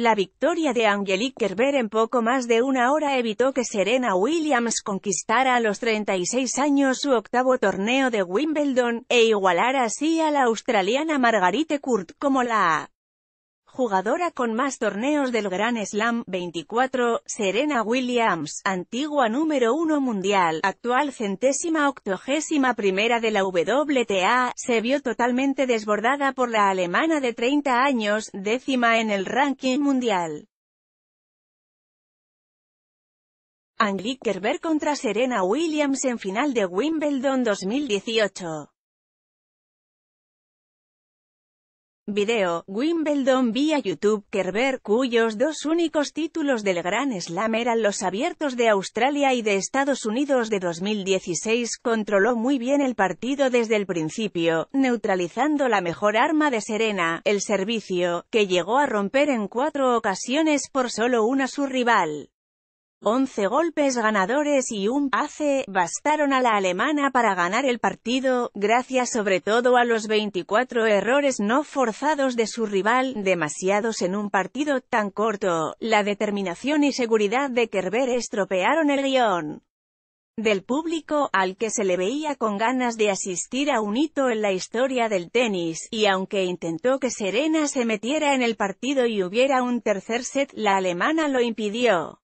La victoria de Angelique Kerber en poco más de una hora evitó que Serena Williams conquistara a los 36 años su octavo torneo de Wimbledon, e igualara así a la australiana Margarite Kurt como la jugadora con más torneos del Grand Slam 24, Serena Williams, antigua número 1 mundial, actual centésima octogésima primera de la WTA, se vio totalmente desbordada por la alemana de 30 años, décima en el ranking mundial. Angelique Kerber contra Serena Williams en final de Wimbledon 2018. Video, Wimbledon vía YouTube, Kerber, cuyos dos únicos títulos del gran Slam eran los abiertos de Australia y de Estados Unidos de 2016, controló muy bien el partido desde el principio, neutralizando la mejor arma de Serena, el servicio, que llegó a romper en cuatro ocasiones por solo una su rival. 11 golpes ganadores y un pase, bastaron a la alemana para ganar el partido, gracias sobre todo a los 24 errores no forzados de su rival, demasiados en un partido tan corto. La determinación y seguridad de Kerber estropearon el guión del público, al que se le veía con ganas de asistir a un hito en la historia del tenis, y aunque intentó que Serena se metiera en el partido y hubiera un tercer set, la alemana lo impidió.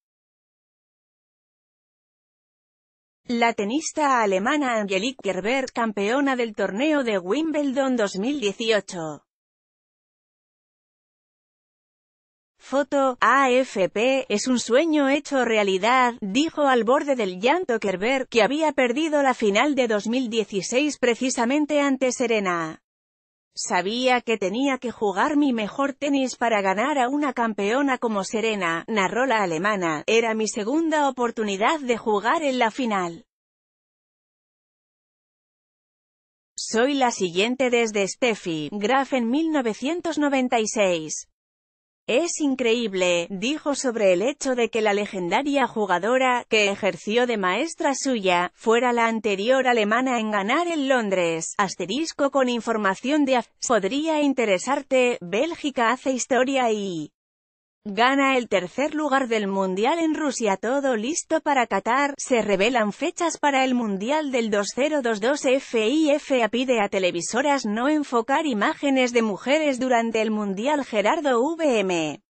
La tenista alemana Angelique Kerber, campeona del torneo de Wimbledon 2018. Foto, AFP, es un sueño hecho realidad, dijo al borde del llanto Kerber, que había perdido la final de 2016 precisamente ante Serena. Sabía que tenía que jugar mi mejor tenis para ganar a una campeona como Serena, narró la alemana, era mi segunda oportunidad de jugar en la final. Soy la siguiente desde Steffi Graf en 1996. Es increíble, dijo sobre el hecho de que la legendaria jugadora, que ejerció de maestra suya, fuera la anterior alemana en ganar en Londres, asterisco con información de Podría interesarte, Bélgica hace historia y... Gana el tercer lugar del Mundial en Rusia todo listo para Qatar, se revelan fechas para el Mundial del 2022 FIFA pide a televisoras no enfocar imágenes de mujeres durante el Mundial Gerardo VM.